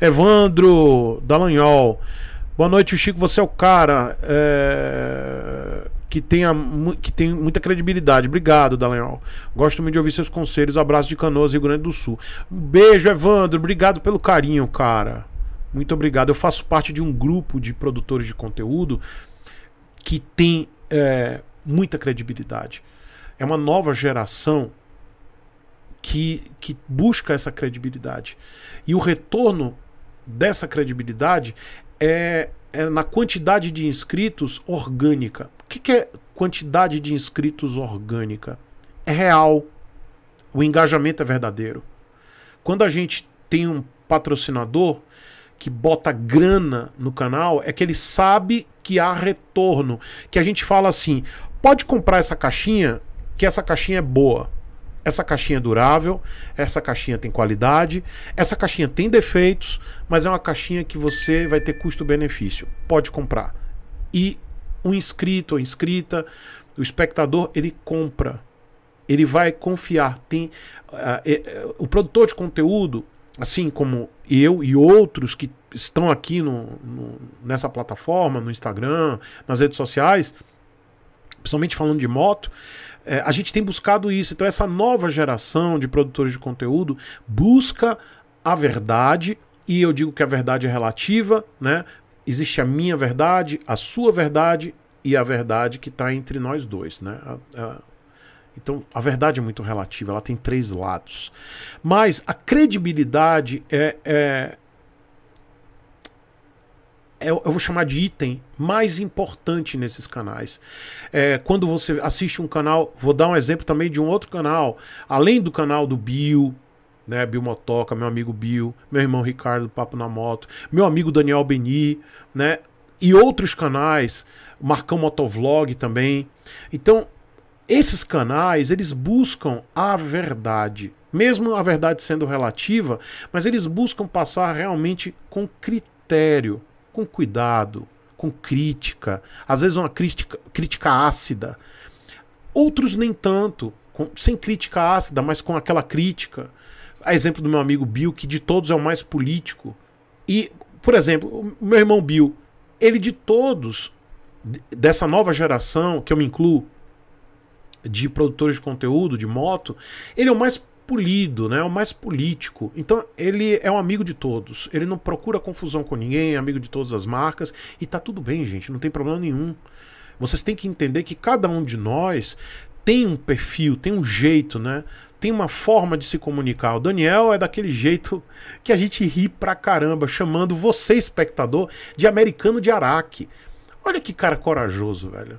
Evandro Dallagnol. Boa noite, Chico. Você é o cara é... que, tem que tem muita credibilidade. Obrigado, Dallagnol. Gosto muito de ouvir seus conselhos. Abraço de Canoas, Rio Grande do Sul. Um beijo, Evandro. Obrigado pelo carinho, cara. Muito obrigado. Eu faço parte de um grupo de produtores de conteúdo que tem é, muita credibilidade. É uma nova geração que, que busca essa credibilidade. E o retorno dessa credibilidade é, é na quantidade de inscritos orgânica. O que, que é quantidade de inscritos orgânica? É real. O engajamento é verdadeiro. Quando a gente tem um patrocinador que bota grana no canal, é que ele sabe que há retorno. Que a gente fala assim: pode comprar essa caixinha, que essa caixinha é boa. Essa caixinha é durável, essa caixinha tem qualidade, essa caixinha tem defeitos, mas é uma caixinha que você vai ter custo-benefício. Pode comprar. E um inscrito ou inscrita, o espectador, ele compra. Ele vai confiar. Tem uh, o produtor de conteúdo, assim como eu e outros que estão aqui no, no, nessa plataforma, no Instagram, nas redes sociais, principalmente falando de moto, é, a gente tem buscado isso. Então, essa nova geração de produtores de conteúdo busca a verdade, e eu digo que a verdade é relativa, né? Existe a minha verdade, a sua verdade e a verdade que está entre nós dois, né? A, a... Então, a verdade é muito relativa, ela tem três lados. Mas a credibilidade é, é, é, eu vou chamar de item mais importante nesses canais. É, quando você assiste um canal, vou dar um exemplo também de um outro canal, além do canal do Bill, né, Bill Motoca, meu amigo Bill, meu irmão Ricardo Papo na Moto, meu amigo Daniel Beni, né, e outros canais, Marcão Motovlog também. Então, esses canais, eles buscam a verdade, mesmo a verdade sendo relativa, mas eles buscam passar realmente com critério com cuidado, com crítica, às vezes uma crítica, crítica ácida. Outros nem tanto, com, sem crítica ácida, mas com aquela crítica. A exemplo do meu amigo Bill, que de todos é o mais político. E, por exemplo, o meu irmão Bill, ele de todos, dessa nova geração, que eu me incluo, de produtores de conteúdo, de moto, ele é o mais polido, né? É o mais político. Então ele é um amigo de todos. Ele não procura confusão com ninguém, é amigo de todas as marcas e tá tudo bem, gente, não tem problema nenhum. Vocês têm que entender que cada um de nós tem um perfil, tem um jeito, né? Tem uma forma de se comunicar. O Daniel é daquele jeito que a gente ri pra caramba, chamando você, espectador, de americano de Araque. Olha que cara corajoso, velho.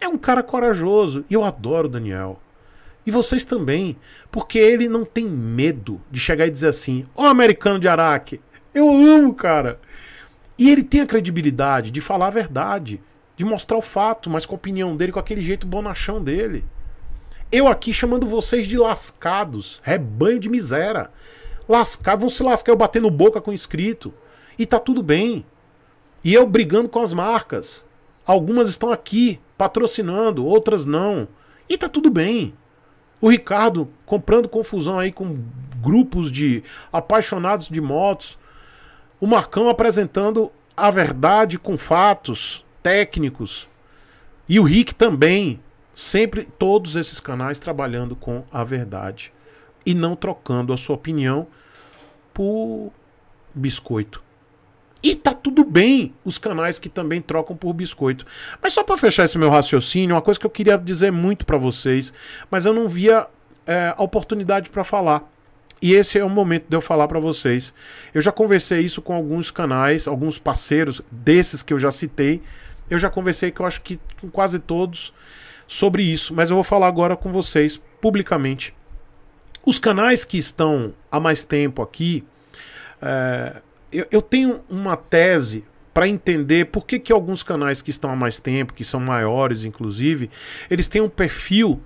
É um cara corajoso e eu adoro o Daniel. E vocês também, porque ele não tem medo de chegar e dizer assim: "Ô oh, americano de Araque, eu amo, cara". E ele tem a credibilidade de falar a verdade, de mostrar o fato, mas com a opinião dele, com aquele jeito bonachão dele. Eu aqui chamando vocês de lascados, rebanho é de miséria. Lascado, vão se lascar eu batendo boca com inscrito. E tá tudo bem. E eu brigando com as marcas. Algumas estão aqui patrocinando, outras não. E tá tudo bem. O Ricardo comprando confusão aí com grupos de apaixonados de motos. O Marcão apresentando a verdade com fatos técnicos. E o Rick também. Sempre todos esses canais trabalhando com a verdade e não trocando a sua opinião por biscoito. E tá tudo bem os canais que também trocam por biscoito. Mas só para fechar esse meu raciocínio, uma coisa que eu queria dizer muito para vocês, mas eu não via é, a oportunidade para falar. E esse é o momento de eu falar para vocês. Eu já conversei isso com alguns canais, alguns parceiros desses que eu já citei. Eu já conversei que eu acho que com quase todos sobre isso, mas eu vou falar agora com vocês publicamente. Os canais que estão há mais tempo aqui, é, eu, eu tenho uma tese para entender por que, que alguns canais que estão há mais tempo, que são maiores inclusive, eles têm um perfil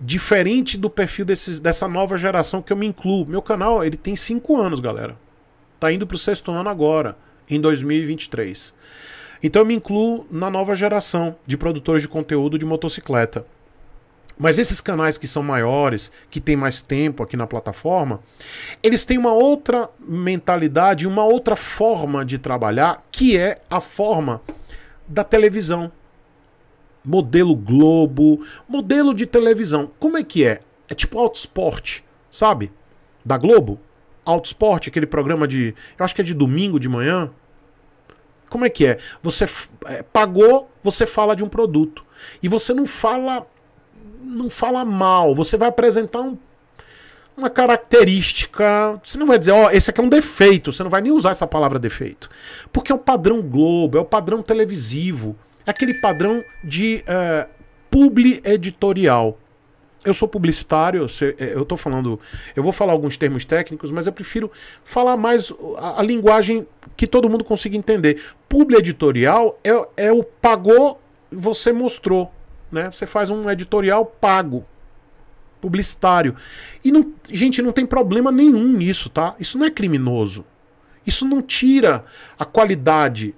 diferente do perfil desses, dessa nova geração que eu me incluo. Meu canal ele tem 5 anos, galera. Tá indo para o sexto ano agora, em 2023. Então eu me incluo na nova geração de produtores de conteúdo de motocicleta. Mas esses canais que são maiores, que têm mais tempo aqui na plataforma, eles têm uma outra mentalidade, uma outra forma de trabalhar, que é a forma da televisão. Modelo Globo, modelo de televisão. Como é que é? É tipo autosport, sabe? Da Globo? Autosport, aquele programa de. Eu acho que é de domingo de manhã. Como é que é? Você é, pagou, você fala de um produto. E você não fala não fala mal, você vai apresentar um, uma característica. Você não vai dizer, ó, oh, esse aqui é um defeito, você não vai nem usar essa palavra defeito. Porque é o padrão Globo, é o padrão televisivo, é aquele padrão de é, publi editorial. Eu sou publicitário, eu estou eh, falando. Eu vou falar alguns termos técnicos, mas eu prefiro falar mais a, a linguagem que todo mundo consiga entender. Publi editorial é, é o pagou, você mostrou. Né? Você faz um editorial pago, publicitário. E, não, gente, não tem problema nenhum nisso, tá? Isso não é criminoso. Isso não tira a qualidade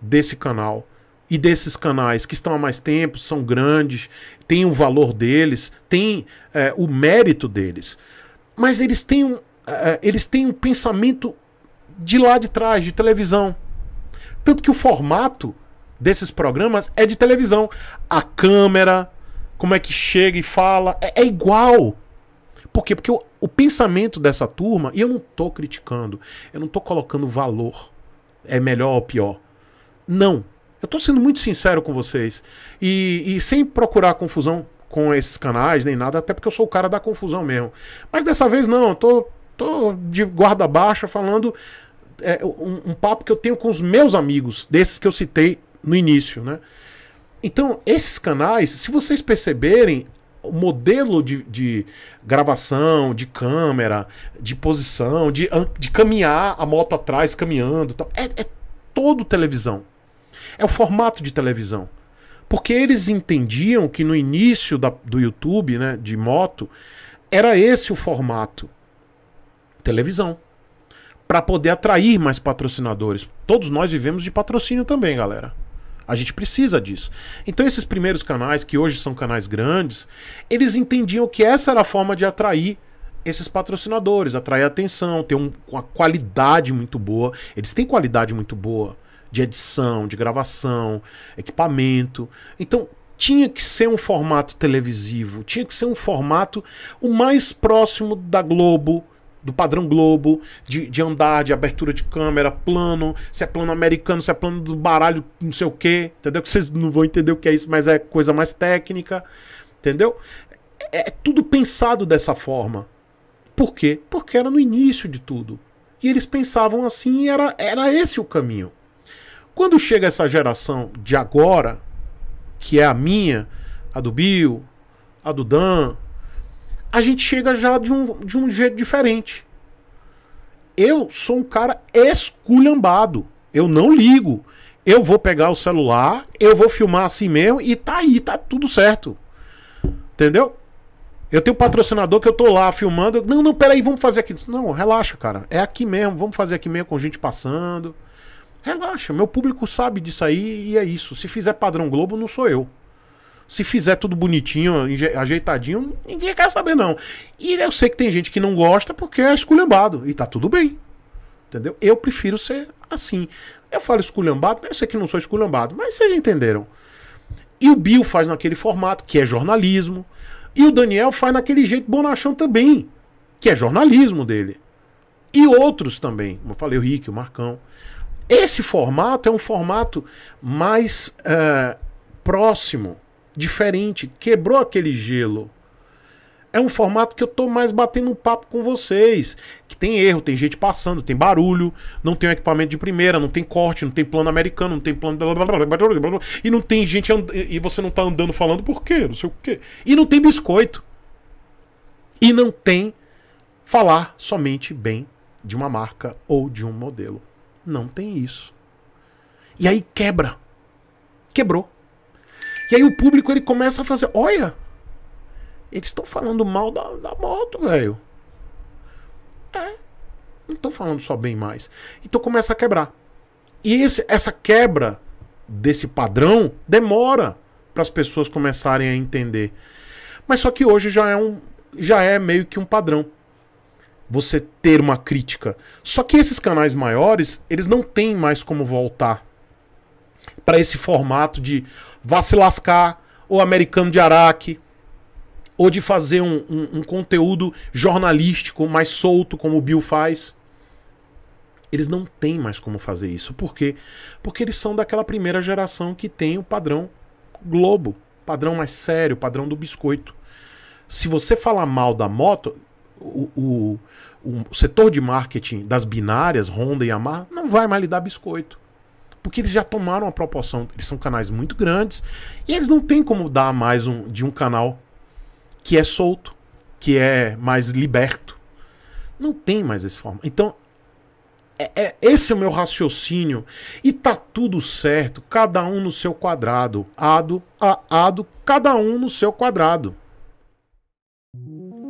desse canal e desses canais que estão há mais tempo, são grandes, têm o valor deles, têm é, o mérito deles. Mas eles têm, um, é, é eles têm um pensamento de lá de trás, de televisão. Tanto que o formato desses programas é de televisão. A câmera, como é que chega e fala, é, é igual. Por quê? Porque o, o, pensamento dessa turma, e eu não tô criticando, eu não tô colocando valor, é melhor ou pior. Não. Eu tô sendo muito sincero com vocês. E, e sem procurar confusão com esses canais, nem nada, até porque eu sou o cara da confusão mesmo. Mas dessa vez não, eu tô, tô de guarda baixa falando é, um, um papo que eu tenho com os meus amigos, desses que eu citei no início, né? Então, esses canais, se vocês perceberem, o modelo de, de gravação, de câmera, de posição, de, de caminhar a moto atrás, caminhando, tal, é, é todo televisão. É o formato de televisão. Porque eles entendiam que no início da, do YouTube, né, de moto, era esse o formato. Televisão. Para poder atrair mais patrocinadores. Todos nós vivemos de patrocínio também, galera. A gente precisa disso. Então, esses primeiros canais, que hoje são canais grandes, eles entendiam que essa era a forma de atrair esses patrocinadores, atrair atenção, ter um, uma qualidade muito boa. Eles têm qualidade muito boa de edição, de gravação, equipamento. Então, tinha que ser um formato televisivo, tinha que ser um formato o mais próximo da Globo, do padrão Globo, de, de andar, de abertura de câmera, plano, se é plano americano, se é plano do baralho, não sei o quê, entendeu? Que vocês não vão entender o que é isso, mas é coisa mais técnica, entendeu? É, é tudo pensado dessa forma. Por quê? Porque era no início de tudo. E eles pensavam assim e era, era esse o caminho. Quando chega essa geração de agora, que é a minha, a do Bill, a do Dan, a gente chega já de um, de um jeito diferente. Eu sou um cara esculhambado. Eu não ligo. Eu vou pegar o celular, eu vou filmar assim mesmo e tá aí, tá tudo certo. Entendeu? Eu tenho um patrocinador que eu tô lá filmando. Não, não, peraí, vamos fazer aqui. Não, relaxa, cara. É aqui mesmo, vamos fazer aqui mesmo com gente passando. Relaxa, meu público sabe disso aí e é isso. Se fizer padrão Globo, não sou eu. Se fizer tudo bonitinho, ajeitadinho, ninguém quer saber, não. E eu sei que tem gente que não gosta porque é esculhambado. E tá tudo bem. Entendeu? Eu prefiro ser assim. Eu falo esculhambado, eu sei que não sou esculhambado, mas vocês entenderam. E o Bill faz naquele formato, que é jornalismo. E o Daniel faz naquele jeito bonachão também, que é jornalismo dele. E outros também. Como eu falei, o Rick, o Marcão. Esse formato é um formato mais uh, próximo diferente, quebrou aquele gelo. É um formato que eu tô mais batendo um papo com vocês. Que tem erro, tem gente passando, tem barulho, não tem um equipamento de primeira, não tem corte, não tem plano americano, não tem plano. E não tem gente. And... E você não tá andando falando por quê? Não sei o quê. E não tem biscoito. E não tem falar somente bem de uma marca ou de um modelo. Não tem isso. E aí quebra. Quebrou. E aí o público ele começa a fazer: olha, eles estão falando mal da, da moto, velho. É, não estão falando só bem mais. Então começa a quebrar. E esse, essa quebra desse padrão demora para as pessoas começarem a entender. Mas só que hoje já é um já é meio que um padrão. Você ter uma crítica. Só que esses canais maiores, eles não têm mais como voltar para esse formato de vá se lascar, ou americano de Araque, ou de fazer um, um, um conteúdo jornalístico mais solto, como o Bill faz. Eles não têm mais como fazer isso. Por quê? Porque eles são daquela primeira geração que tem o padrão Globo, padrão mais sério, padrão do biscoito. Se você falar mal da moto, o, o, o setor de marketing das binárias, Honda e Yamaha, não vai mais lhe dar biscoito porque eles já tomaram a proporção. Eles são canais muito grandes e eles não têm como dar mais um, de um canal que é solto, que é mais liberto. Não tem mais esse forma. Então, é, é, esse é o meu raciocínio. E tá tudo certo, cada um no seu quadrado. Ado, a, ado, cada um no seu quadrado.